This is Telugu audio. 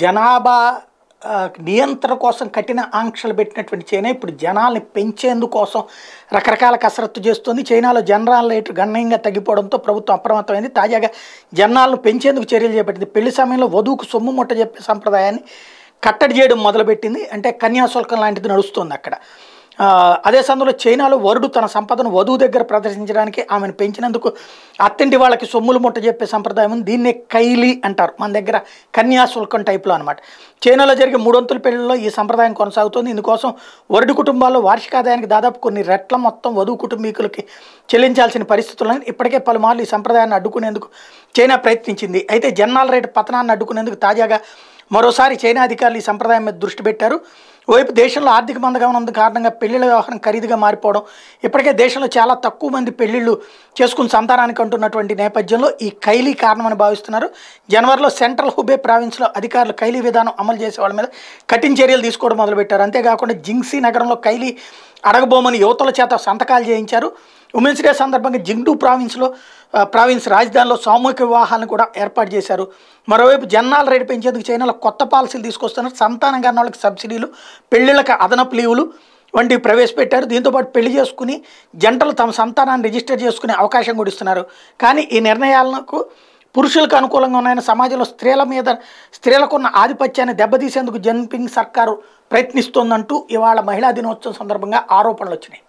జనాభా నియంత్రణ కోసం కఠిన ఆంక్షలు పెట్టినటువంటి చైనా ఇప్పుడు జనాల్ని పెంచేందుకోసం రకరకాల కసరత్తు చేస్తుంది చైనాలో జనరాల్ రేటు గణనీయంగా తగ్గిపోవడంతో ప్రభుత్వం అప్రమత్తమైంది తాజాగా జనాలను పెంచేందుకు చర్యలు చేపట్టింది పెళ్లి సమయంలో వధువుకు సొమ్ము ముట్ట చెప్పే సంప్రదాయాన్ని కట్టడి చేయడం మొదలుపెట్టింది అంటే కన్యాశుల్కం లాంటిది నడుస్తుంది అక్కడ అదే సందర్భంలో చైనాలో వరుడు తన సంపదను వధువు దగ్గర ప్రదర్శించడానికి ఆమెను పెంచినందుకు అత్తింటి వాళ్ళకి సొమ్ములు ముట్ట చెప్పే సంప్రదాయం ఉంది దీన్నే కైలి అంటారు మన దగ్గర కన్యాశుల్కం టైప్లో అనమాట చైనాలో జరిగే మూడొంతుల పెళ్లిలో ఈ సంప్రదాయం కొనసాగుతుంది ఇందుకోసం వరుడు కుటుంబాల్లో వార్షిక ఆదాయానికి దాదాపు కొన్ని రెట్ల మొత్తం వధువు కుటుంబీకులకి చెల్లించాల్సిన పరిస్థితులను ఇప్పటికే పలుమార్లు ఈ సంప్రదాయాన్ని అడ్డుకునేందుకు చైనా ప్రయత్నించింది అయితే జనాల రేటు పతనాన్ని అడ్డుకునేందుకు తాజాగా మరోసారి చైనా అధికారులు ఈ సంప్రదాయం మీద దృష్టి పెట్టారు ఓవైపు దేశంలో ఆర్థిక మందగమనం కారణంగా పెళ్లిళ్ళ వ్యవహారం ఖరీదుగా మారిపోవడం ఇప్పటికే దేశంలో చాలా తక్కువ మంది పెళ్లిళ్ళు చేసుకుని సంతానానికి అంటున్నటువంటి నేపథ్యంలో ఈ ఖైలీ కారణమని భావిస్తున్నారు జనవరిలో సెంట్రల్ హుబే ప్రావిన్స్లో అధికారులు ఖైలీ విధానం అమలు చేసే వాళ్ళ మీద కఠిన చర్యలు తీసుకోవడం మొదలుపెట్టారు అంతేకాకుండా జింగ్సీ నగరంలో ఖైలీ అడగబోమని యువతల చేత సంతకాలు చేయించారు ఉమెన్స్ డే సందర్భంగా జింగ్డూ ప్రావిన్స్లో ప్రావిన్స్ రాజధానిలో సామూహిక వివాహాలను కూడా ఏర్పాటు చేశారు మరోవైపు జనాల రేటు పెంచేందుకు చైనాలో కొత్త పాలసీలు తీసుకొస్తున్నారు సంతానం కాని వాళ్ళకి సబ్సిడీలు పెళ్లిళ్ళకి అదనపు లీవులు వంటివి ప్రవేశపెట్టారు దీంతోపాటు పెళ్లి చేసుకుని జంటలు తమ సంతానాన్ని రిజిస్టర్ చేసుకునే అవకాశం కూడా ఇస్తున్నారు కానీ ఈ నిర్ణయాలకు పురుషులకు అనుకూలంగా ఉన్నాయని సమాజంలో స్త్రీల మీద స్త్రీలకున్న ఆధిపత్యాన్ని దెబ్బతీసేందుకు జన్పింగ్ సర్కారు ప్రయత్నిస్తోందంటూ ఇవాళ మహిళా దినోత్సవం సందర్భంగా ఆరోపణలు వచ్చినాయి